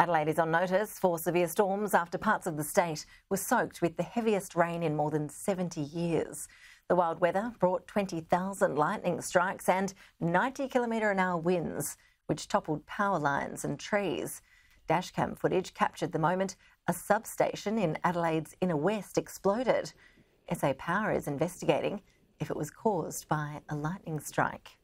Adelaide is on notice for severe storms after parts of the state were soaked with the heaviest rain in more than 70 years. The wild weather brought 20,000 lightning strikes and 90 kilometre an hour winds, which toppled power lines and trees. Dashcam footage captured the moment a substation in Adelaide's inner west exploded. SA Power is investigating if it was caused by a lightning strike.